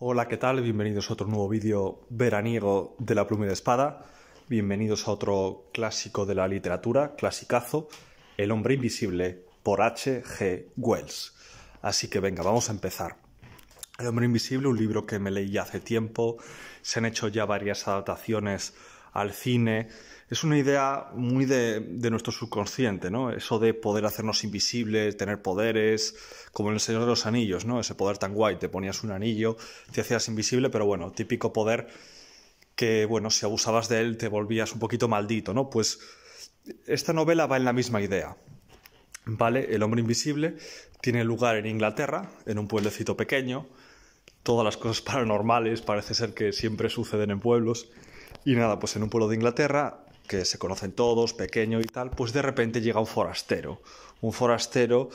Hola, ¿qué tal? Bienvenidos a otro nuevo vídeo veraniego de la pluma y la espada. Bienvenidos a otro clásico de la literatura, clasicazo, El hombre invisible por H.G. Wells. Así que venga, vamos a empezar. El hombre invisible, un libro que me leí hace tiempo, se han hecho ya varias adaptaciones al cine. Es una idea muy de, nuestro subconsciente, ¿no? Eso de poder hacernos invisibles, tener poderes, como en El Señor de los Anillos, ¿no? Ese poder tan guay, te ponías un anillo, te hacías invisible, pero bueno, típico poder que, bueno, si abusabas de él te volvías un poquito maldito, ¿no? Pues esta novela va en la misma idea, ¿vale? El hombre invisible tiene lugar en Inglaterra, en un pueblecito pequeño, todas las cosas paranormales parece ser que siempre suceden en pueblos. Y nada, pues en un pueblo de Inglaterra, que se conocen todos, pequeño y tal, pues de repente llega un forastero. Un forastero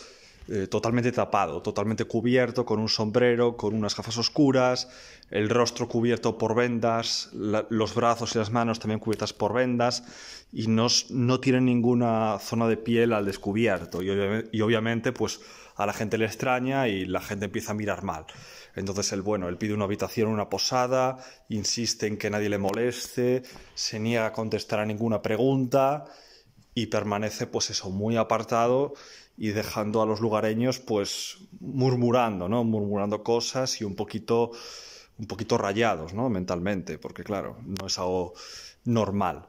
eh, totalmente tapado, totalmente cubierto, con un sombrero, con unas gafas oscuras, el rostro cubierto por vendas, los brazos y las manos también cubiertas por vendas, y no, no tiene ninguna zona de piel al descubierto. Y, y obviamente, pues a la gente le extraña y la gente empieza a mirar mal. Entonces el bueno, él pide una habitación, una posada, insiste en que nadie le moleste, se niega a contestar a ninguna pregunta y permanece pues eso, muy apartado y dejando a los lugareños pues murmurando, ¿no? Murmurando cosas y un poquito un poquito rayados, ¿no? Mentalmente, porque claro, no es algo normal.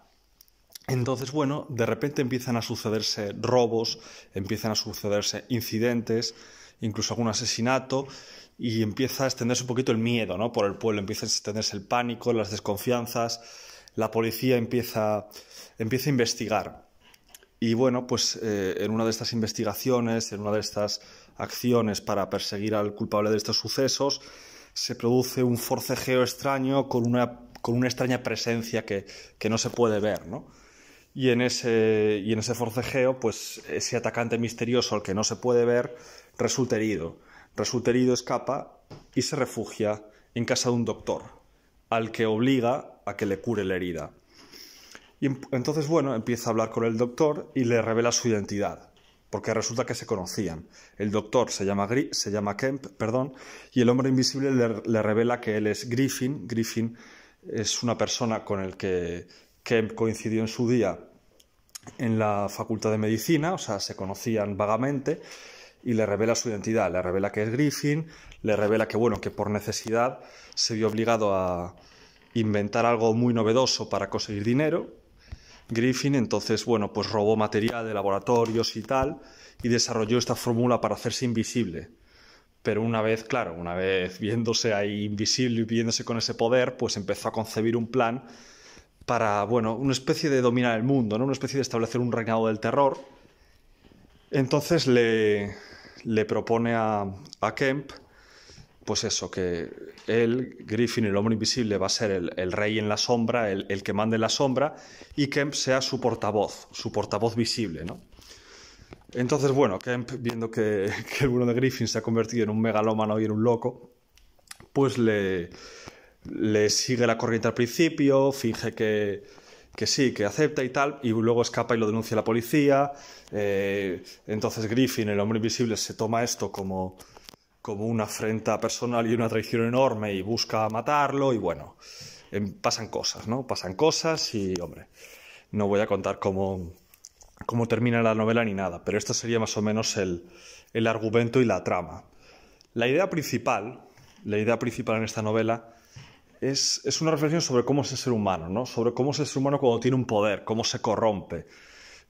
Entonces, bueno, de repente empiezan a sucederse robos, empiezan a sucederse incidentes incluso algún asesinato, y empieza a extenderse un poquito el miedo por el pueblo, empieza a extenderse el pánico, las desconfianzas, la policía empieza, empieza a investigar. Y bueno, pues eh, en una de estas investigaciones, en una de estas acciones para perseguir al culpable de estos sucesos, se produce un forcejeo extraño con una, extraña presencia que, que no se puede ver, ¿no? Y en ese, y en ese forcejeo, pues ese atacante misterioso al que no se puede ver resulta herido. Resulta herido, escapa y se refugia en casa de un doctor, al que obliga a que le cure la herida. Y em, entonces, bueno, empieza a hablar con el doctor y le revela su identidad, porque resulta que se conocían. El doctor se llama, se llama Kemp, perdón, y el hombre invisible le, revela que él es Griffin. Griffin es una persona con el que que coincidió en su día en la Facultad de Medicina, o sea, se conocían vagamente, y le revela su identidad, le revela que es Griffin, le revela que, bueno, que por necesidad se vio obligado a inventar algo muy novedoso para conseguir dinero. Griffin entonces, bueno, pues robó material de laboratorios y tal, y desarrolló esta fórmula para hacerse invisible. Pero una vez, claro, una vez viéndose ahí invisible y viéndose con ese poder, pues empezó a concebir un plan para, bueno, una especie de dominar el mundo, ¿no? Una especie de establecer un reinado del terror. Entonces le, le propone a, Kemp, pues eso, que él, Griffin, el hombre invisible, va a ser el, rey en la sombra, el, que mande en la sombra, y Kemp sea su portavoz, su portavoz visible, ¿no? Entonces, bueno, Kemp, viendo que, que el bueno de Griffin se ha convertido en un megalómano y en un loco, pues le, le sigue la corriente al principio, finge que, que sí, que acepta y tal, y luego escapa y lo denuncia a la policía. Eh, entonces Griffin, el hombre invisible, se toma esto como, una afrenta personal y una traición enorme y busca matarlo y bueno, em, pasan cosas, ¿no? Pasan cosas y hombre, no voy a contar cómo, termina la novela ni nada, pero esto sería más o menos el, el argumento y la trama. La idea principal, la idea principal en esta novela es, una reflexión sobre cómo es el ser humano, ¿no? Sobre cómo es el ser humano cuando tiene un poder, cómo se corrompe,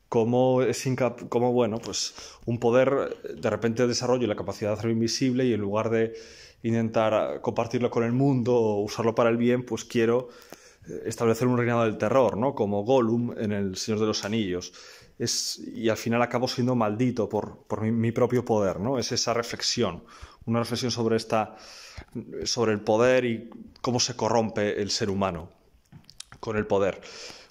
cómo es cómo, bueno, pues un poder de repente desarrolla la capacidad de hacerlo invisible y en lugar de intentar compartirlo con el mundo o usarlo para el bien, pues quiero eh, establecer un reinado del terror, ¿no? Como Gollum en El Señor de los Anillos. y al final acabo siendo maldito por, mi, mi, propio poder, ¿no? Es esa reflexión, una reflexión sobre esta, sobre el poder y cómo se corrompe el ser humano con el poder.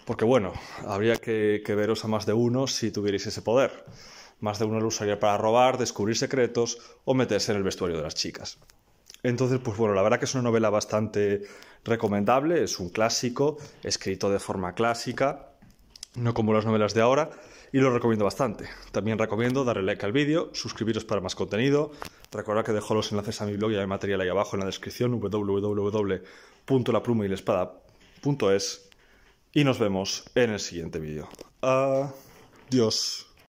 Porque bueno, habría que, veros a más de uno si tuvierais ese poder. Más de uno lo usaría para robar, descubrir secretos o meterse en el vestuario de las chicas. Entonces, pues bueno, la verdad que es una novela bastante recomendable, es un clásico, escrito de forma clásica no como las novelas de ahora, y lo recomiendo bastante. También recomiendo darle like al vídeo, suscribiros para más contenido, recordad que dejo los enlaces a mi blog y a mi material ahí abajo en la descripción, www.laprumailespada.es, y nos vemos en el siguiente vídeo. Adiós.